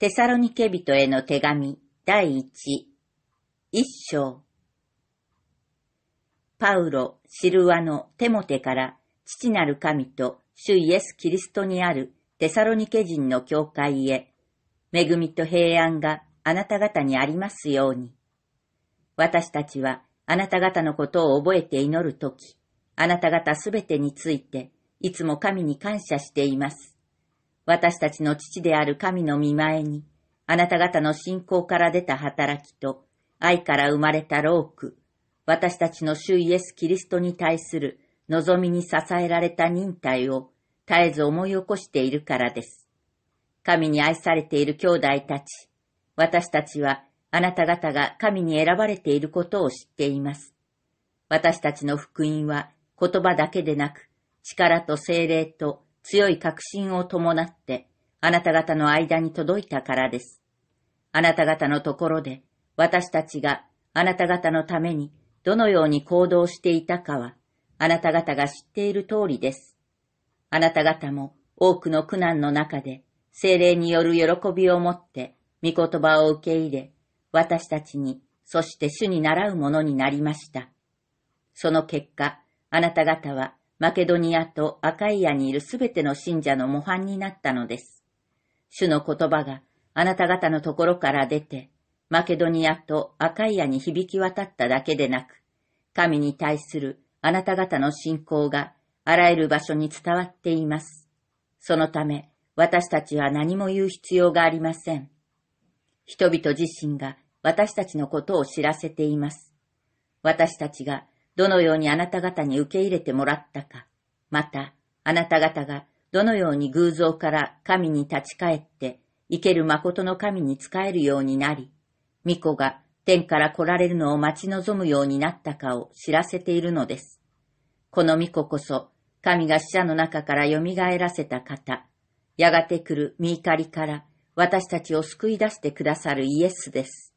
テサロニケ人への手紙第一、一章。パウロ、シルワのテモテから父なる神と主イエス・キリストにあるテサロニケ人の教会へ、恵みと平安があなた方にありますように。私たちはあなた方のことを覚えて祈るとき、あなた方すべてについて、いつも神に感謝しています。私たちの父である神の見前に、あなた方の信仰から出た働きと、愛から生まれたローク、私たちの主イエス・キリストに対する望みに支えられた忍耐を絶えず思い起こしているからです。神に愛されている兄弟たち、私たちはあなた方が神に選ばれていることを知っています。私たちの福音は言葉だけでなく、力と精霊と強い確信を伴って、あなた方の間に届いたからです。あなた方のところで、私たちがあなた方のためにどのように行動していたかは、あなた方が知っている通りです。あなた方も多くの苦難の中で、精霊による喜びをもって、御言葉を受け入れ、私たちに、そして主に倣うものになりました。その結果、あなた方はマケドニアとアカイアにいるすべての信者の模範になったのです。主の言葉があなた方のところから出て、マケドニアとアカイアに響き渡っただけでなく、神に対するあなた方の信仰があらゆる場所に伝わっています。そのため、私たちは何も言う必要がありません。人々自身が私たちのことを知らせています。私たちがどのようにあなた方に受け入れてもらったか、また、あなた方がどのように偶像から神に立ち返って、生ける誠の神に仕えるようになり、巫女が天から来られるのを待ち望むようになったかを知らせているのです。この巫女こそ、神が死者の中から蘇らせた方、やがて来る御怒りから私たちを救い出してくださるイエスです。